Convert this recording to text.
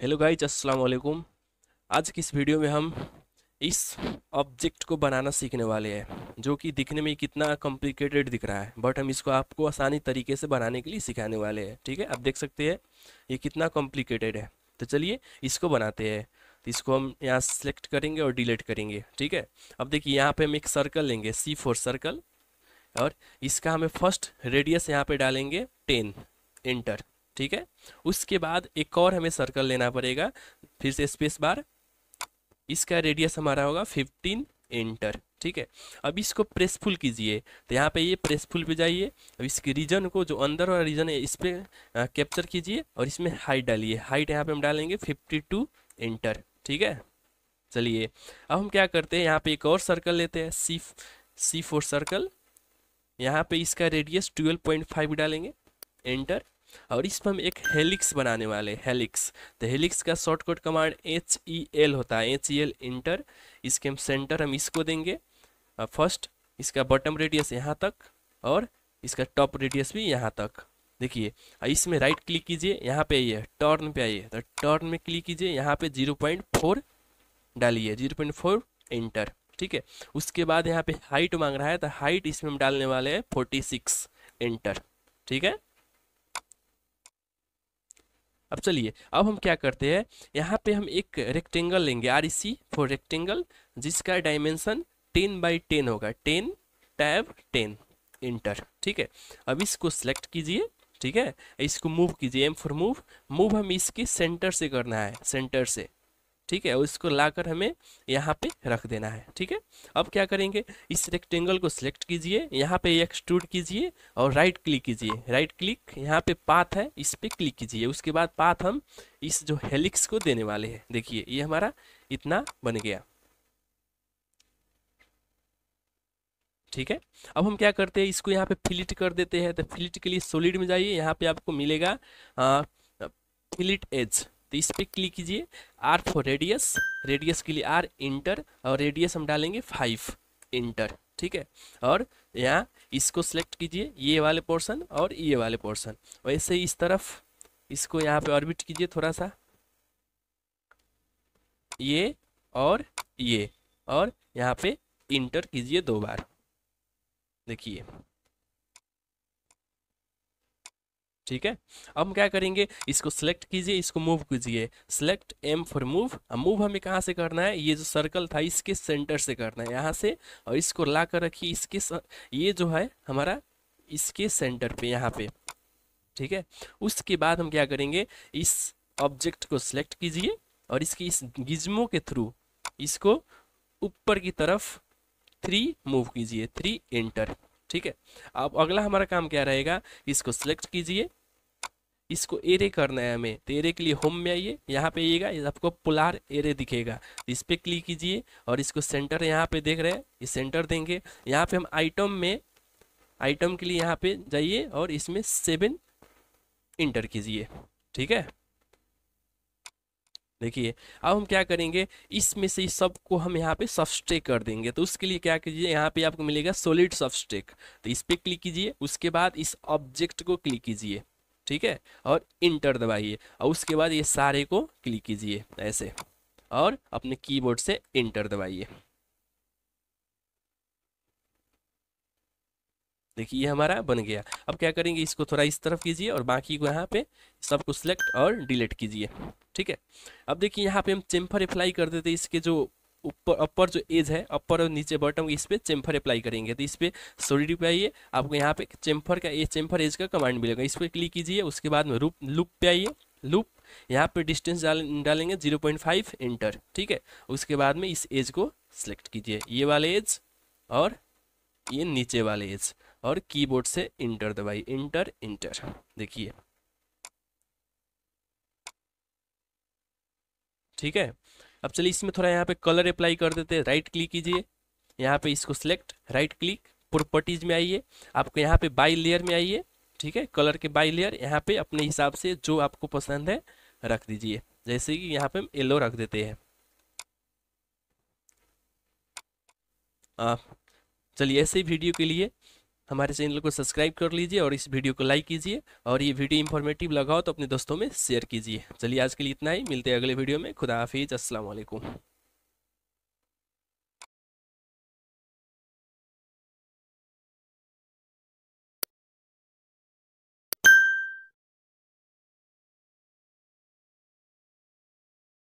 hello guys अस्सलाम वालेकुम आज की इस वीडियो में हम इस ऑब्जेक्ट को बनाना सीखने वाले हैं जो कि दिखने में कितना कॉम्प्लिकेटेड दिख रहा है बट हम इसको आपको आसानी तरीके से बनाने के लिए सिखाने वाले हैं ठीक है आप देख सकते हैं ये कितना कॉम्प्लिकेटेड है तो चलिए इसको बनाते हैं तो इसको हम यहाँ सेलेक्ट करेंगे और डिलीट करेंगे ठीक है अब देखिए यहाँ पर हम एक सर्कल लेंगे सी फोर सर्कल और इसका हमें फर्स्ट रेडियस यहाँ पर डालेंगे टेन इंटर ठीक है उसके बाद एक और हमें सर्कल लेना पड़ेगा फिर से स्पेस बार इसका रेडियस हमारा होगा फिफ्टीन इंटर ठीक है अब इसको प्रेसफुल कीजिए तो यहाँ पे ये प्रेसफुल पे जाइए अब इसके रीजन को जो अंदर वाला रीजन है इस पर कैप्चर कीजिए और इसमें हाइट डालिए हाइट यहाँ पे हम डालेंगे फिफ्टी टू इंटर ठीक है चलिए अब हम क्या करते हैं यहाँ पे एक और सर्कल लेते हैं सी सी फोर सर्कल यहाँ पे इसका रेडियस ट्वेल्व पॉइंट फाइव डालेंगे एंटर और इसमें हम एक हेलिक्स बनाने वाले हेलिक्स तो हेलिक्स का shortcut command H E L होता है एच ई एल इंटर इसके हम सेंटर हम इसको देंगे फर्स्ट इसका बॉटम रेडियस यहाँ तक और इसका टॉप रेडियस भी यहाँ तक देखिए इसमें राइट क्लिक कीजिए यहाँ पे आइए टर्न पे आइए तो टर्न में क्लिक कीजिए यहाँ पे जीरो पॉइंट फोर डालिए जीरो पॉइंट फोर इंटर ठीक है उसके बाद यहाँ पे हाइट मांग रहा है तो हाइट इसमें हम डालने वाले हैं फोर्टी सिक्स इंटर ठीक है अब चलिए अब हम क्या करते हैं यहाँ पे हम एक रेक्टेंगल लेंगे आर सी फॉर रेक्टेंगल जिसका डायमेंशन टेन बाई टेन होगा टेन टैब टेन इंटर ठीक है अब इसको सिलेक्ट कीजिए ठीक है इसको मूव कीजिए एम फॉर मूव मूव हम इसके सेंटर से करना है सेंटर से ठीक है उसको लाकर हमें यहाँ पे रख देना है ठीक है अब क्या करेंगे इस रेक्टेंगल को सिलेक्ट कीजिए यहाँ पे एक्सट्रूड कीजिए और राइट क्लिक कीजिए राइट क्लिक यहाँ पे पाथ है इस पर क्लिक कीजिए उसके बाद पाथ हम इस जो हेलिक्स को देने वाले हैं देखिए ये हमारा इतना बन गया ठीक है अब हम क्या करते हैं इसको यहाँ पे फिलिट कर देते हैं तो फिलिट के लिए सोलिड में जाइए यहाँ पे आपको मिलेगा आ, फिलिट एज तो इस पर क्लिक कीजिए आर फॉर रेडियस रेडियस के लिए आर इंटर और रेडियस हम डालेंगे फाइव इंटर ठीक है और यहाँ इसको सेलेक्ट कीजिए ये वाले पोर्शन और ये वाले पोर्शन वैसे इस तरफ इसको यहाँ पे ऑर्बिट कीजिए थोड़ा सा ये और ये और यहाँ पे इंटर कीजिए दो बार देखिए ठीक है अब हम क्या करेंगे इसको सेलेक्ट कीजिए इसको मूव कीजिए सेलेक्ट एम फॉर मूव अब मूव हमें कहाँ से करना है ये जो सर्कल था इसके सेंटर से करना है यहाँ से और इसको ला कर रखिए इसके स... ये जो है हमारा इसके सेंटर पे यहाँ पे ठीक है उसके बाद हम क्या करेंगे इस ऑब्जेक्ट को सिलेक्ट कीजिए और इसकी इस गिज्मो के थ्रू इसको ऊपर की तरफ थ्री मूव कीजिए थ्री एंटर ठीक है अब अगला हमारा काम क्या रहेगा इसको सिलेक्ट कीजिए इसको एरे करना है हमें तो एरे के लिए होम में आइए यहाँ पे आइएगा आपको पुलार एरे दिखेगा तो इस पर क्लिक कीजिए और इसको सेंटर यहाँ पे देख रहे हैं ये सेंटर देंगे यहाँ पे हम आइटम में आइटम के लिए यहाँ पे जाइए और इसमें सेवन इंटर कीजिए ठीक है देखिए अब हम क्या करेंगे इसमें से इस सब को हम यहाँ पे सब्सटेक कर देंगे तो उसके लिए क्या कीजिए यहाँ पे आपको मिलेगा सॉलिड सब्सटेक तो इस पर क्लिक कीजिए उसके बाद इस ऑब्जेक्ट को क्लिक कीजिए ठीक है और इंटर दबाइए और उसके बाद ये सारे को क्लिक कीजिए ऐसे और अपने कीबोर्ड से इंटर दबाइए देखिए ये हमारा बन गया अब क्या करेंगे इसको थोड़ा इस तरफ कीजिए और बाकी को यहाँ पे सब को सिलेक्ट और डिलीट कीजिए ठीक है अब देखिए यहाँ पे हम चेम्फर अप्लाई कर देते इसके जो ऊपर अपर जो एज है अपर और नीचे बॉटम इस पर चेम्फर अप्लाई करेंगे तो इस पर सॉरी डी पे आइए आपको यहाँ पे चेम्फर का एज चेम्फर एज का कमांड मिलेगा इस पर क्लिक कीजिए उसके बाद में रूप लूप पे आइए लूप यहाँ पे डिस्टेंस डाल, डालेंगे जीरो पॉइंट फाइव इंटर ठीक है उसके बाद में इस एज को सिलेक्ट कीजिए ये वाले एज और ये नीचे वाले एज और की से इंटर दबाइए इंटर इंटर देखिए ठीक है अब चलिए इसमें थोड़ा यहाँ पे कलर अप्लाई कर देते हैं राइट क्लिक कीजिए यहाँ पे इसको सिलेक्ट राइट क्लिक प्रॉपर्टीज में आइए आपको यहाँ पे बाई लेयर में आइए ठीक है कलर के बाई लेयर यहाँ पे अपने हिसाब से जो आपको पसंद है रख दीजिए जैसे कि यहाँ पे हम येलो रख देते हैं चलिए ऐसे वीडियो के लिए हमारे चैनल को सब्सक्राइब कर लीजिए और इस वीडियो को लाइक कीजिए और ये वीडियो इन्फॉर्मेटिव लगाओ तो अपने दोस्तों में शेयर कीजिए चलिए आज के लिए इतना ही मिलते हैं अगले वीडियो में खुदा हाफिज़ असल